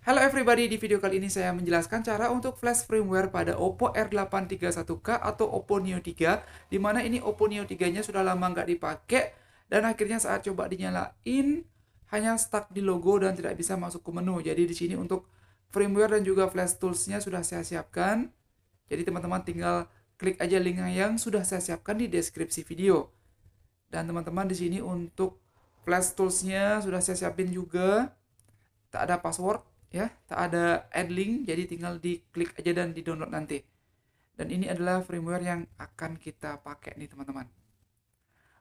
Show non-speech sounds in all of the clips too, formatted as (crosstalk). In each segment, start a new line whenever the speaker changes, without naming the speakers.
Halo everybody, di video kali ini saya menjelaskan cara untuk flash firmware pada Oppo R831K atau Oppo Neo 3 Dimana ini Oppo Neo 3 nya sudah lama nggak dipakai Dan akhirnya saat coba dinyalain hanya stuck di logo dan tidak bisa masuk ke menu Jadi di sini untuk firmware dan juga flash tools nya sudah saya siapkan Jadi teman-teman tinggal klik aja link yang sudah saya siapkan di deskripsi video Dan teman-teman di sini untuk flash tools nya sudah saya siapin juga Tak ada password ya tak ada add link jadi tinggal diklik aja dan di download nanti dan ini adalah firmware yang akan kita pakai nih teman-teman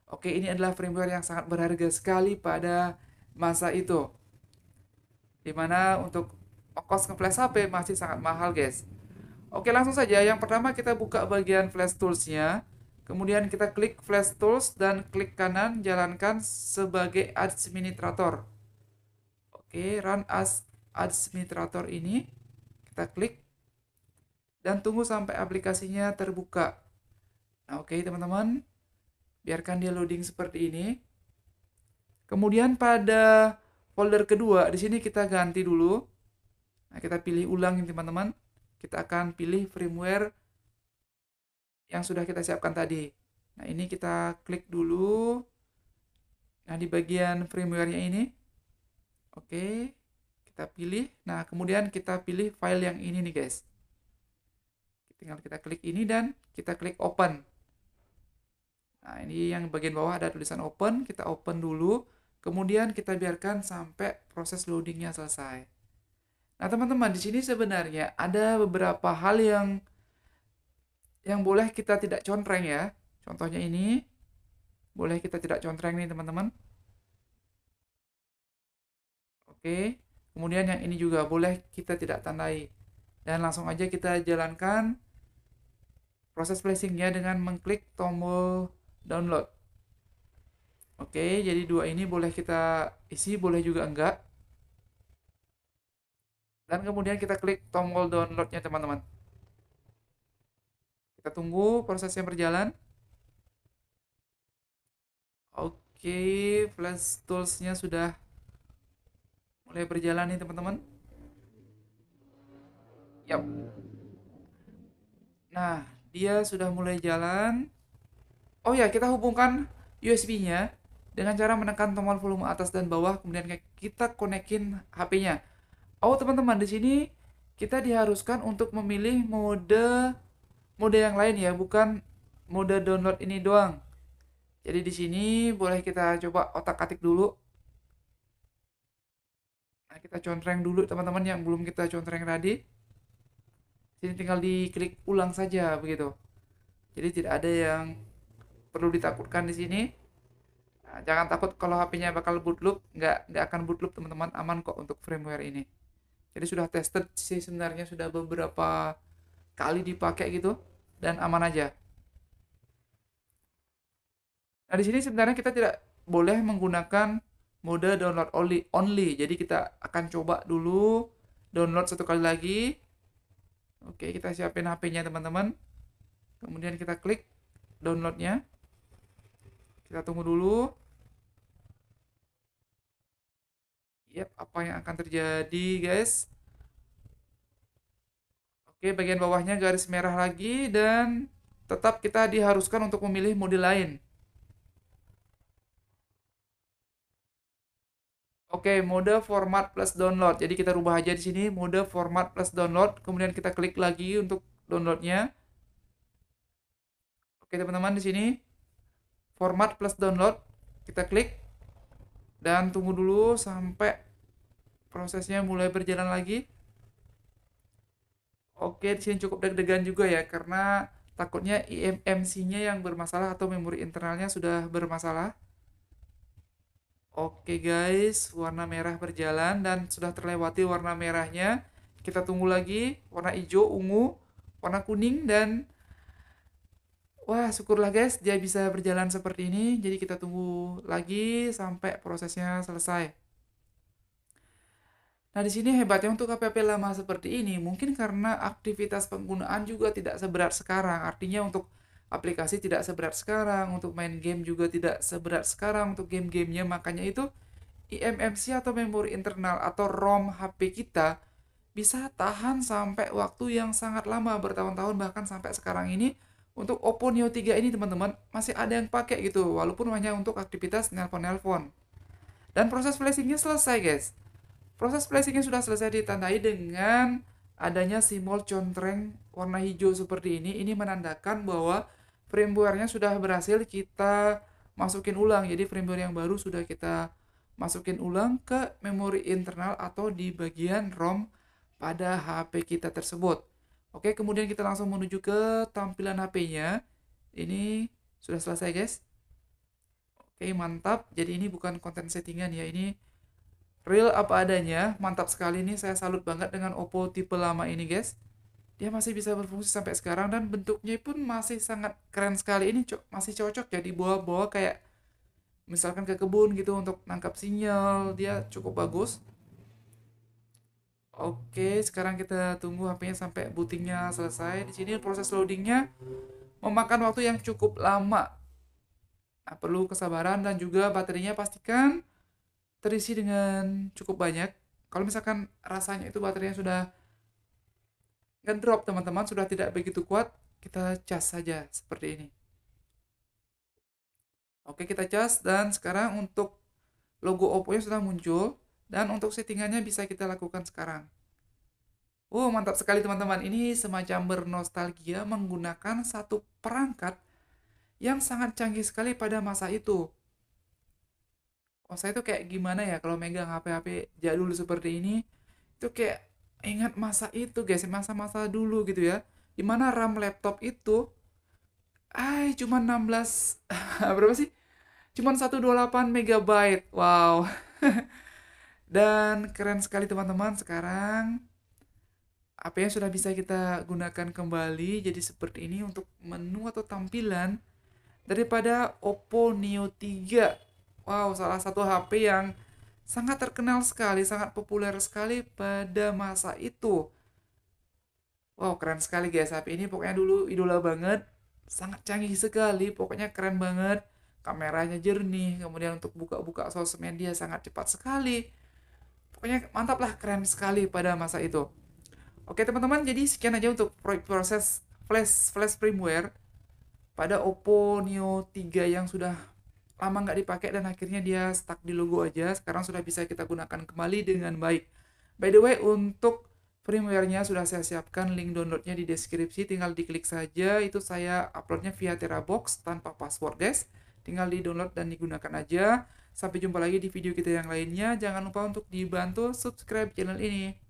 oke ini adalah firmware yang sangat berharga sekali pada masa itu dimana untuk kos ke flash HP masih sangat mahal guys oke langsung saja yang pertama kita buka bagian flash toolsnya kemudian kita klik flash tools dan klik kanan jalankan sebagai administrator oke run as administrator ini kita klik dan tunggu sampai aplikasinya terbuka nah, oke okay, teman-teman biarkan dia loading seperti ini kemudian pada folder kedua di sini kita ganti dulu nah kita pilih ulang teman-teman kita akan pilih firmware yang sudah kita siapkan tadi nah ini kita klik dulu nah di bagian firmware-nya ini oke okay kita pilih nah kemudian kita pilih file yang ini nih guys tinggal kita klik ini dan kita klik open nah ini yang bagian bawah ada tulisan open kita open dulu kemudian kita biarkan sampai proses loadingnya selesai nah teman-teman di sini sebenarnya ada beberapa hal yang yang boleh kita tidak contreng ya contohnya ini boleh kita tidak contreng nih teman-teman Oke. Okay kemudian yang ini juga boleh kita tidak tandai dan langsung aja kita jalankan proses flashingnya dengan mengklik tombol download oke jadi dua ini boleh kita isi boleh juga enggak dan kemudian kita klik tombol downloadnya teman-teman kita tunggu prosesnya berjalan Oke, flash toolsnya sudah mulai berjalan nih teman-teman yap nah dia sudah mulai jalan oh ya kita hubungkan USB nya dengan cara menekan tombol volume atas dan bawah kemudian kita konekin HP nya oh teman-teman di sini kita diharuskan untuk memilih mode mode yang lain ya bukan mode download ini doang jadi di sini boleh kita coba otak-atik dulu Nah, kita contreng dulu teman-teman yang belum kita contreng tadi. Sini tinggal diklik ulang saja begitu. Jadi tidak ada yang perlu ditakutkan di sini. Nah, jangan takut kalau HP-nya bakal bootloop, nggak nggak akan bootloop teman-teman, aman kok untuk firmware ini. Jadi sudah tested sih sebenarnya sudah beberapa kali dipakai gitu dan aman aja. Nah, di sini sebenarnya kita tidak boleh menggunakan mode download only only jadi kita akan coba dulu download satu kali lagi oke kita siapin HP-nya teman-teman kemudian kita klik downloadnya kita tunggu dulu yep apa yang akan terjadi guys Oke, bagian bawahnya garis merah lagi dan tetap kita diharuskan untuk memilih mode lain. Oke, mode format plus download. Jadi kita rubah aja di sini mode format plus download. Kemudian kita klik lagi untuk downloadnya. Oke teman-teman di sini format plus download. Kita klik dan tunggu dulu sampai prosesnya mulai berjalan lagi. Oke di sini cukup deg-degan juga ya karena takutnya IMMC-nya yang bermasalah atau memori internalnya sudah bermasalah. Oke guys, warna merah berjalan dan sudah terlewati warna merahnya. Kita tunggu lagi warna hijau, ungu, warna kuning dan wah syukurlah guys dia bisa berjalan seperti ini. Jadi kita tunggu lagi sampai prosesnya selesai. Nah di sini hebatnya untuk KPP lama seperti ini mungkin karena aktivitas penggunaan juga tidak seberat sekarang. Artinya untuk aplikasi tidak seberat sekarang, untuk main game juga tidak seberat sekarang untuk game-gamenya. Makanya itu IMMC atau memori internal atau ROM HP kita bisa tahan sampai waktu yang sangat lama bertahun-tahun bahkan sampai sekarang ini untuk Oppo Neo 3 ini teman-teman masih ada yang pakai gitu walaupun hanya untuk aktivitas nelpon-nelpon. Dan proses flashingnya selesai guys. Proses flashingnya sudah selesai ditandai dengan adanya simbol contreng warna hijau seperti ini. Ini menandakan bahwa firmware-nya sudah berhasil kita masukin ulang. Jadi firmware yang baru sudah kita masukin ulang ke memori internal atau di bagian ROM pada HP kita tersebut. Oke, kemudian kita langsung menuju ke tampilan HP-nya. Ini sudah selesai, guys. Oke, mantap. Jadi ini bukan konten settingan ya, ini real apa adanya. Mantap sekali nih, saya salut banget dengan Oppo tipe lama ini, guys dia masih bisa berfungsi sampai sekarang dan bentuknya pun masih sangat keren sekali ini co masih cocok ya bawa bawa kayak misalkan ke kebun gitu untuk nangkap sinyal dia cukup bagus oke sekarang kita tunggu hp sampai bootingnya selesai di sini proses loadingnya memakan waktu yang cukup lama nah, perlu kesabaran dan juga baterainya pastikan terisi dengan cukup banyak kalau misalkan rasanya itu baterainya sudah Kan drop teman-teman sudah tidak begitu kuat kita cas saja seperti ini oke kita cas dan sekarang untuk logo Oppo nya sudah muncul dan untuk settingannya bisa kita lakukan sekarang oh mantap sekali teman-teman ini semacam bernostalgia menggunakan satu perangkat yang sangat canggih sekali pada masa itu oh saya tuh kayak gimana ya kalau megang HP-HP jadul seperti ini itu kayak ingat masa itu guys masa-masa dulu gitu ya dimana RAM laptop itu ay cuma 16 (laughs) berapa sih cuman 128 megabyte wow (laughs) dan keren sekali teman-teman sekarang yang sudah bisa kita gunakan kembali jadi seperti ini untuk menu atau tampilan daripada Oppo Neo 3 wow salah satu HP yang sangat terkenal sekali, sangat populer sekali pada masa itu. Wow, keren sekali guys. HP ini pokoknya dulu idola banget. Sangat canggih sekali, pokoknya keren banget. Kameranya jernih, kemudian untuk buka-buka sosmed dia sangat cepat sekali. Pokoknya mantap lah, keren sekali pada masa itu. Oke teman-teman, jadi sekian aja untuk proses flash flash firmware pada Oppo Neo 3 yang sudah lama nggak dipakai dan akhirnya dia stuck di logo aja sekarang sudah bisa kita gunakan kembali dengan baik by the way untuk firmware-nya sudah saya siapkan link downloadnya di deskripsi tinggal diklik saja itu saya uploadnya via terabox tanpa password guys tinggal di download dan digunakan aja sampai jumpa lagi di video kita yang lainnya jangan lupa untuk dibantu subscribe channel ini